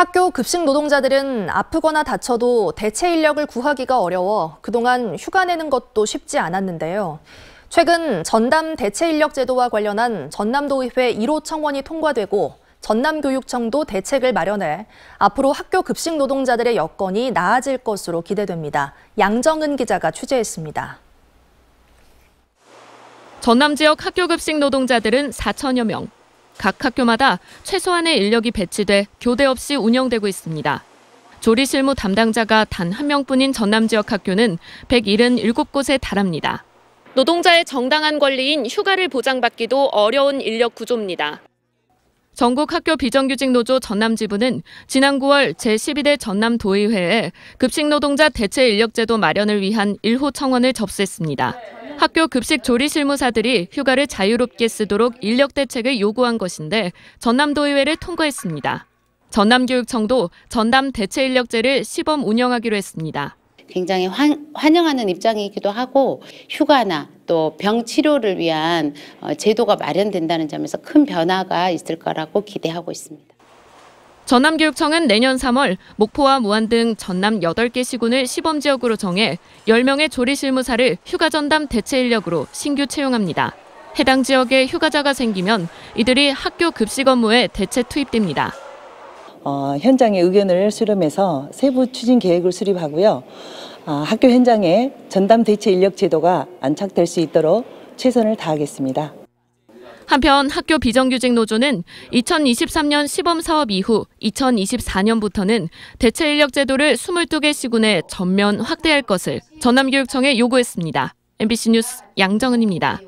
학교 급식 노동자들은 아프거나 다쳐도 대체 인력을 구하기가 어려워 그동안 휴가 내는 것도 쉽지 않았는데요. 최근 전담 대체 인력 제도와 관련한 전남도의회 1호 청원이 통과되고 전남교육청도 대책을 마련해 앞으로 학교 급식 노동자들의 여건이 나아질 것으로 기대됩니다. 양정은 기자가 취재했습니다. 전남 지역 학교 급식 노동자들은 4천여 명. 각 학교마다 최소한의 인력이 배치돼 교대 없이 운영되고 있습니다. 조리 실무 담당자가 단 한 명뿐인 전남 지역 학교는 177곳에 달합니다. 노동자의 정당한 권리인 휴가를 보장받기도 어려운 인력 구조입니다. 전국 학교 비정규직 노조 전남 지부는 지난 9월 제12대 전남 도의회에 급식 노동자 대체 인력 제도 마련을 위한 1호 청원을 접수했습니다. 학교 급식 조리 실무사들이 휴가를 자유롭게 쓰도록 인력 대책을 요구한 것인데 전남도의회를 통과했습니다. 전남교육청도 전담 대체 인력제를 시범 운영하기로 했습니다. 굉장히 환, 영하는 입장이기도 하고 휴가나 또 병 치료를 위한 어, 제도가 마련된다는 점에서 큰 변화가 있을 거라고 기대하고 있습니다. 전남교육청은 내년 3월 목포와 무안 등 전남 8개 시군을 시범지역으로 정해 10명의 조리실무사를 휴가전담 대체인력으로 신규 채용합니다. 해당 지역에 휴가자가 생기면 이들이 학교 급식 업무에 대체 투입됩니다. 어, 현장의 의견을 수렴해서 세부 추진 계획을 수립하고요. 어, 학교 현장에 전담 대체 인력 제도가 안착될 수 있도록 최선을 다하겠습니다. 한편 학교 비정규직 노조는 2023년 시범 사업 이후 2024년부터는 대체 인력 제도를 22개 시군에 전면 확대할 것을 전남교육청에 요구했습니다. MBC 뉴스 양정은입니다.